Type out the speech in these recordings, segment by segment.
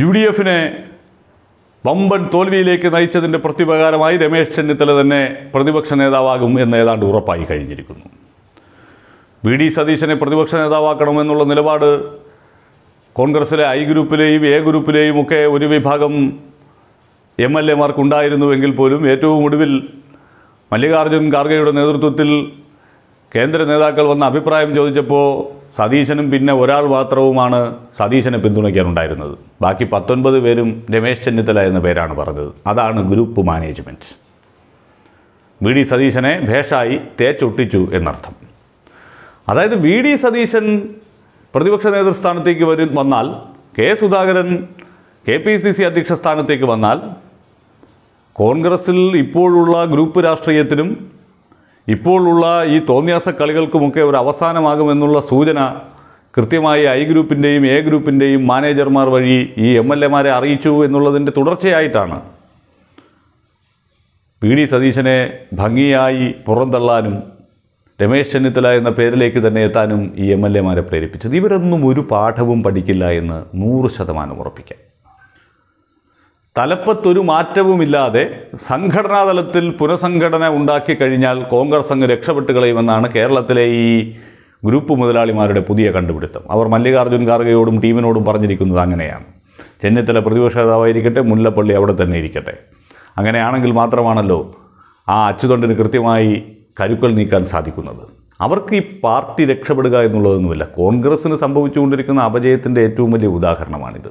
U D എഫിനെ വമ്പൻ തോൽവിയിലേക്ക് നയിച്ചതിൻ്റെ പ്രത്യുപകാരമായി രമേശ് ചെന്നിത്തല തന്നെ പ്രതിപക്ഷ നേതാവാകും എന്ന് ഏതാണ്ട് ഉറപ്പായി കഴിഞ്ഞിരിക്കുന്നു വി ഡി സതീശനെ പ്രതിപക്ഷ നേതാവാക്കണമെന്നുള്ള നിലപാട് കോൺഗ്രസിലെ ഐ ഗ്രൂപ്പിലെയും എ ഗ്രൂപ്പിലെയും ഒക്കെ ഒരു വിഭാഗം എം എൽ എമാർക്കുണ്ടായിരുന്നുവെങ്കിൽ പോലും ഏറ്റവും ഒടുവിൽ മല്ലികാർജ്ജുൻ ഖാർഗെയുടെ നേതൃത്വത്തിൽ കേന്ദ്ര നേതാക്കൾ വന്ന അഭിപ്രായം ചോദിച്ചപ്പോൾ സതീശനും പിന്നെ ഒരാൾ മാത്രവുമാണ് സതീശനെ പിന്തുണയ്ക്കാനുണ്ടായിരുന്നത് ബാക്കി പത്തൊൻപത് പേരും രമേശ് ചെന്നിത്തല എന്ന പേരാണ് പറഞ്ഞത് അതാണ് ഗ്രൂപ്പ് മാനേജ്മെൻറ്റ് വി ഡി സതീശനെ ഭേഷായി തേച്ചൊട്ടിച്ചു എന്നർത്ഥം അതായത് വി ഡി സതീശൻ പ്രതിപക്ഷ നേതൃസ്ഥാനത്തേക്ക് വരും വന്നാൽ K Sudhakaran K P C C അധ്യക്ഷ സ്ഥാനത്തേക്ക് വന്നാൽ കോൺഗ്രസിൽ ഇപ്പോഴുള്ള ഗ്രൂപ്പ് രാഷ്ട്രീയത്തിനും ഇപ്പോഴുള്ള ഈ തോന്നിയാസ കളികൾക്കുമൊക്കെ ഒരു അവസാനമാകുമെന്നുള്ള സൂചന കൃത്യമായി ഐ ഗ്രൂപ്പിൻ്റെയും എ ഗ്രൂപ്പിൻ്റെയും മാനേജർമാർ വഴി ഈ എം എൽ എമാരെ അറിയിച്ചു എന്നുള്ളതിൻ്റെ തുടർച്ചയായിട്ടാണ് പി ഡി സതീശനെ ഭംഗിയായി പുറന്തള്ളാനും രമേശ് ചെന്നിത്തല എന്ന പേരിലേക്ക് തന്നെ എത്താനും ഈ എം എൽ എമാരെ പ്രേരിപ്പിച്ചത് ഇവരൊന്നും ഒരു പാഠവും പഠിക്കില്ല എന്ന് നൂറ് ശതമാനം ഉറപ്പിക്കാം തലപ്പത്തൊരു മാറ്റവുമില്ലാതെ സംഘടനാ തലത്തിൽ പുനഃസംഘടന ഉണ്ടാക്കി കഴിഞ്ഞാൽ കോൺഗ്രസ് അങ്ങ് രക്ഷപ്പെട്ട് കളയുമെന്നാണ് കേരളത്തിലെ ഈ ഗ്രൂപ്പ് മുതലാളിമാരുടെ പുതിയ കണ്ടുപിടുത്തം അവർ മല്ലികാർജ്ജുൻ ഖാർഗെയോടും ടീമിനോടും പറഞ്ഞിരിക്കുന്നത് അങ്ങനെയാണ് ചെന്നിത്തല പ്രതിപക്ഷ നേതാവായിരിക്കട്ടെ മുല്ലപ്പള്ളി അവിടെ തന്നെ ഇരിക്കട്ടെ അങ്ങനെയാണെങ്കിൽ മാത്രമാണല്ലോ ആ അച്ചുതണ്ടിന് കൃത്യമായി കരുക്കൾ നീക്കാൻ സാധിക്കുന്നത് അവർക്ക് ഈ പാർട്ടി രക്ഷപ്പെടുക എന്നുള്ളതൊന്നുമില്ല കോൺഗ്രസ്സിന് സംഭവിച്ചുകൊണ്ടിരിക്കുന്ന അപജയത്തിൻ്റെ ഏറ്റവും വലിയ ഉദാഹരണമാണിത്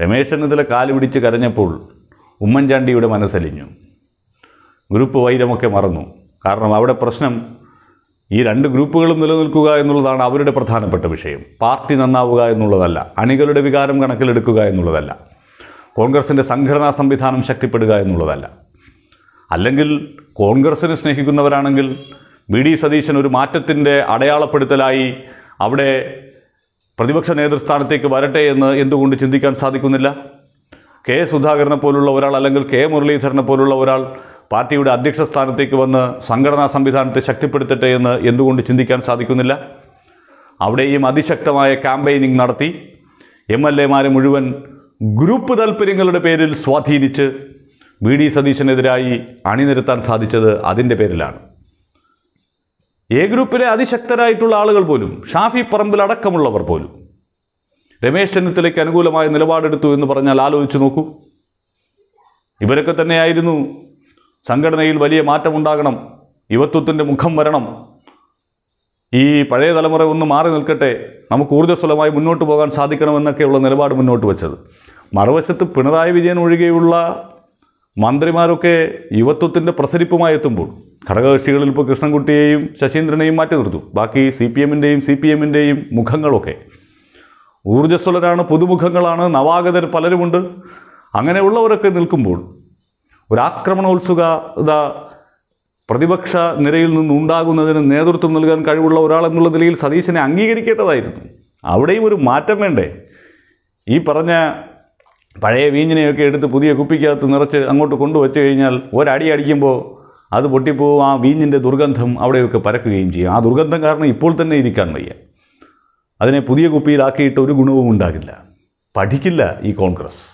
രമേശ് ഇതിലെ കാല് പിടിച്ച് കരഞ്ഞപ്പോൾ ഉമ്മൻചാണ്ടിയുടെ മനസ്സലിഞ്ഞു ഗ്രൂപ്പ് വൈരമൊക്കെ മറന്നു കാരണം അവിടെ പ്രശ്നം ഈ രണ്ട് ഗ്രൂപ്പുകളും നിലനിൽക്കുക എന്നുള്ളതാണ് അവരുടെ പ്രധാനപ്പെട്ട വിഷയം പാർട്ടി നന്നാവുക എന്നുള്ളതല്ല അണികളുടെ വികാരം കണക്കിലെടുക്കുക എന്നുള്ളതല്ല കോൺഗ്രസിൻ്റെ സംഘടനാ സംവിധാനം ശക്തിപ്പെടുക എന്നുള്ളതല്ല അല്ലെങ്കിൽ കോൺഗ്രസ്സിനെ സ്നേഹിക്കുന്നവരാണെങ്കിൽ വി ഡി സതീശൻ ഒരു മാറ്റത്തിൻ്റെ അടയാളപ്പെടുത്തലായി അവിടെ പ്രതിപക്ഷ നേതൃസ്ഥാനത്തേക്ക് വരട്ടെ എന്ന് എന്തുകൊണ്ട് ചിന്തിക്കാൻ സാധിക്കുന്നില്ല കെ സുധാകരനെ പോലുള്ള ഒരാൾ അല്ലെങ്കിൽ കെ മുരളീധരനെ പോലുള്ള ഒരാൾ പാർട്ടിയുടെ അധ്യക്ഷ സ്ഥാനത്തേക്ക് വന്ന് സംഘടനാ സംവിധാനത്തെ ശക്തിപ്പെടുത്തട്ടെ എന്ന് എന്തുകൊണ്ട് ചിന്തിക്കാൻ സാധിക്കുന്നില്ല അവിടെയും അതിശക്തമായ ക്യാമ്പയിനിങ് നടത്തി എം എൽ എമാരെ മുഴുവൻ ഗ്രൂപ്പ് താൽപ്പര്യങ്ങളുടെ പേരിൽ സ്വാധീനിച്ച് വി ഡി സതീശനെതിരായി അണിനിരത്താൻ സാധിച്ചത് അതിൻ്റെ പേരിലാണ് എ ഗ്രൂപ്പിലെ അതിശക്തരായിട്ടുള്ള ആളുകൾ പോലും ഷാഫി പറമ്പിൽ അടക്കമുള്ളവർ പോലും രമേശ് ചെന്നിത്തലയ്ക്ക് അനുകൂലമായ നിലപാടെടുത്തു എന്ന് പറഞ്ഞാൽ ആലോചിച്ച് നോക്കൂ ഇവരൊക്കെ തന്നെയായിരുന്നു സംഘടനയിൽ വലിയ മാറ്റമുണ്ടാകണം യുവത്വത്തിൻ്റെ മുഖം വരണം ഈ പഴയ തലമുറ ഒന്ന് മാറി നിൽക്കട്ടെ നമുക്ക് ഊർജ്ജസ്വലമായി മുന്നോട്ട് പോകാൻ സാധിക്കണമെന്നൊക്കെയുള്ള നിലപാട് മുന്നോട്ട് വെച്ചത് മറുവശത്ത് പിണറായി വിജയൻ ഒഴികെയുള്ള മന്ത്രിമാരൊക്കെ യുവത്വത്തിൻ്റെ പ്രസരിപ്പുമായി എത്തുമ്പോൾ ഘടകകക്ഷികളിൽ ഇപ്പോൾ കൃഷ്ണൻകുട്ടിയെയും ശശീന്ദ്രനെയും മാറ്റി നിർത്തും ബാക്കി സി പി എമ്മിൻ്റെയും സി പി എമ്മിൻ്റെയും മുഖങ്ങളൊക്കെ ഊർജ്ജസ്വലരാണ് പുതുമുഖങ്ങളാണ് നവാഗതർ പലരുമുണ്ട് അങ്ങനെയുള്ളവരൊക്കെ നിൽക്കുമ്പോൾ ഒരാക്രമണോത്സുകത പ്രതിപക്ഷ നിരയിൽ നിന്നുണ്ടാകുന്നതിന് നേതൃത്വം നൽകാൻ കഴിവുള്ള ഒരാളെന്നുള്ള നിലയിൽ സതീശനെ അംഗീകരിക്കേണ്ടതായിരുന്നു അവിടെയും ഒരു മാറ്റം വേണ്ടേ ഈ പറഞ്ഞ പഴയ വീഞ്ഞിനെയൊക്കെ എടുത്ത് പുതിയ കുപ്പിക്കകത്ത് നിറച്ച് അങ്ങോട്ട് കൊണ്ടുവച്ചു കഴിഞ്ഞാൽ ഒരടി അടിക്കുമ്പോൾ അത് പൊട്ടിപ്പോവും ആ വീഞ്ഞിൻ്റെ ദുർഗന്ധം അവിടെയൊക്കെ പരക്കുകയും ചെയ്യും ആ ദുർഗന്ധം കാരണം ഇപ്പോൾ തന്നെ ഇരിക്കാൻ വയ്യ അതിനെ പുതിയ കുപ്പിയിലാക്കിയിട്ട് ഒരു ഗുണവും ഉണ്ടാകില്ല പഠിക്കില്ല ഈ കോൺഗ്രസ്